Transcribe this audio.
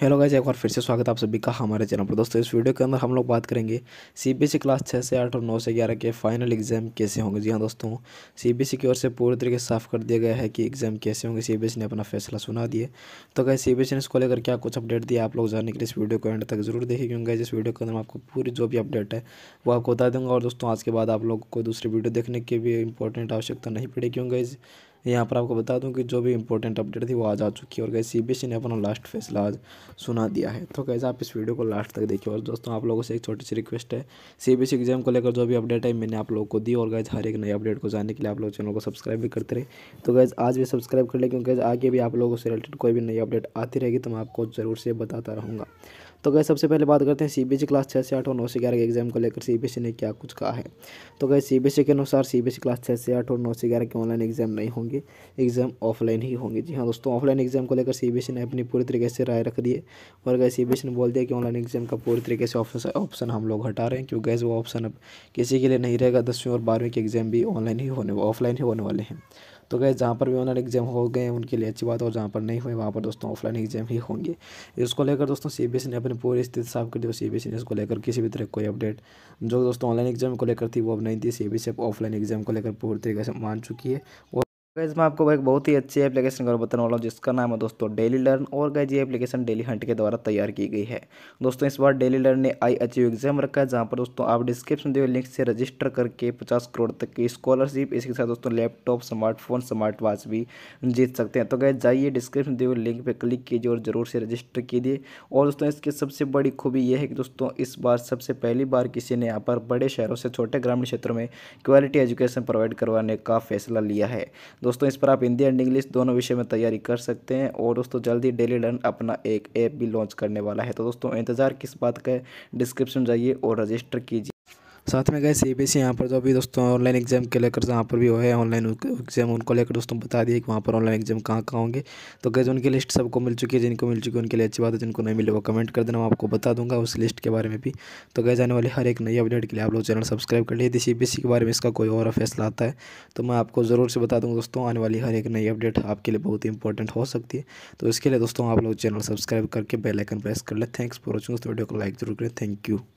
hello guys एक बार फिर से स्वागत है आप सभी का हमारे चैनल पर दोस्तों इस वीडियो के अंदर हम लोग बात करेंगे सीबीएसई क्लास छः से आठ और नौ से ग्यारह के फाइनल एग्जाम कैसे होंगे जी हाँ दोस्तों सीबीएसई e की ओर से पूरी तरीके से साफ कर दिया गया है कि एग्जाम कैसे होंगे सीबीएसई e ने अपना फैसला सुना दिए तो गए सी e ने इसको लेकर क्या कुछ अपडेट दिया आप लोग जानने के लिए इस वीडियो को एंड तक जरूर देखें क्योंकि इस वीडियो के अंदर आपको पूरी जो भी अपडेट है वो आपको बता दूंगा और दोस्तों आज के बाद आप लोग को दूसरी वीडियो देखने की भी इंपॉर्टेंट आवश्यकता नहीं पड़ेगी क्योंकि यहाँ पर आपको बता दूँ कि जो भी इंपॉर्टेंट अपडेट थी वो आज आ चुकी है और गैस सी ने अपना लास्ट फैसला आज सुना दिया है तो कैसे आप इस वीडियो को लास्ट तक देखिए और दोस्तों आप लोगों से एक छोटी सी रिक्वेस्ट है सी एग्जाम को लेकर जो भी अपडेट है मैंने आप लोगों को दी और गैज हर एक नए अपडेट को जानने के लिए आप लोग चैनल को सब्सक्राइब भी करते रहे तो गैस आज भी सब्सक्राइब कर ले क्योंकि आगे भी आप लोगों से रिलेटेड कोई भी नई अपडेट आती रहेगी तो मैं आपको ज़रूर से बताता रहूँगा तो गए सबसे पहले बात करते हैं सी क्लास छः से आठ और नौ से ग्यारह के एग्जाम को लेकर सी ने क्या कुछ कहा है तो गए सी के अनुसार सी क्लास छः से आठ और नौ से ग्यारह के ऑनलाइन एग्जाम नहीं होंगे एग्जाम ऑफलाइन ही होंगे जी हाँ दोस्तों ऑफलाइन एग्जाम को लेकर सी ने अपनी पूरी तरीके से राय रख दी है और गए सी ने बोल दिया कि ऑनलाइन एग्जाम का पूरी तरीके से ऑप्शन हम लोग हटा रहे हैं क्योंकि गैस वो ऑप्शन अब किसी के लिए नहीं रहेगा दसवीं और बारहवीं के एग्जाम भी ऑनलाइन ही होने ऑफलाइन ही होने वाले हैं तो गए जहाँ पर भी ऑनलाइन एग्जाम हो गए उनके लिए अच्छी बात और जहाँ पर नहीं हुए वहाँ पर दोस्तों ऑफलाइन एग्जाम ही होंगे इसको लेकर दोस्तों सी बी एस ने अपनी पूरी स्थिति साफ कर दी और सी बी एस ने इसको लेकर किसी भी तरह कोई अपडेट जो दोस्तों ऑनलाइन एग्जाम को लेकर थी वो अब नहीं थी C B S offline exam को लेकर पूरी तरीके से मान चुकी है और गैज मैं आपको एक बहुत ही अच्छी एप्लीकेशन का बताने वाला हूँ जिसका नाम है दोस्तों डेली लर्न और गैज ये एप्लीकेशन डेली हंट के द्वारा तैयार की गई है दोस्तों इस बार डेली लर्न ने आई एच यू एग्जाम रखा है जहाँ पर दोस्तों आप डिस्क्रिप्शन दिए लिंक से रजिस्टर करके पचास करोड़ तक की स्कॉलरशिप इसके साथ दोस्तों लैपटॉप स्मार्टफोन स्मार्ट वॉच भी जीत सकते हैं तो गैज जाइए डिस्क्रिप्शन दिए लिंक पर क्लिक कीजिए और ज़रूर से रजिस्टर कीजिए और दोस्तों इसकी सबसे बड़ी खूबी यह है कि दोस्तों इस बार सबसे पहली बार किसी ने यहाँ पर बड़े शहरों से छोटे ग्रामीण क्षेत्रों में क्वालिटी एजुकेशन प्रोवाइड करवाने का फैसला लिया है दोस्तों इस पर आप हिंदी एंड इंग्लिश दोनों विषय में तैयारी कर सकते हैं और दोस्तों जल्दी डेली लर्न अपना एक ऐप भी लॉन्च करने वाला है तो दोस्तों इंतज़ार किस बात का डिस्क्रिप्शन जाइए और रजिस्टर कीजिए साथ में गए सी बी एस यहाँ पर जो तो अभी दोस्तों ऑनलाइन एग्जाम के लेकर जहाँ पर भी हुए ऑनलाइन एग्जाम उनको लेकर दोस्तों बता दिए कि वहाँ पर ऑनलाइन एग्जाम कहाँ कहाँ होंगे तो गए उनकी लिस्ट सबको मिल चुकी है जिनको मिल चुकी है उनके लिए अच्छी बात है जिनको नहीं मिले वो कमेंट कर देना मैं आपको बता दूंगा उस लिस्ट के बारे में भी तो गए जाने वाले हर एक नई अपडेट के लिए आप लोग चैनल सब्सक्राइब कर लिए यदि सी बी एस के बारे में इसका कोई और फैसला आता है तो मैं आपको ज़रूर से बता दूँगा दोस्तों आने वाली हर एक नई अपडेट आपके लिए बहुत ही इंपॉर्टेंट हो सकती है तो इसके लिए दोस्तों आप लोग चैनल सब्सक्राइब करके बेलाइकन प्रेस कर लें थैंक्स फॉर वॉचिंग दोस्तों वीडियो को लाइक जरूर करें थैंक यू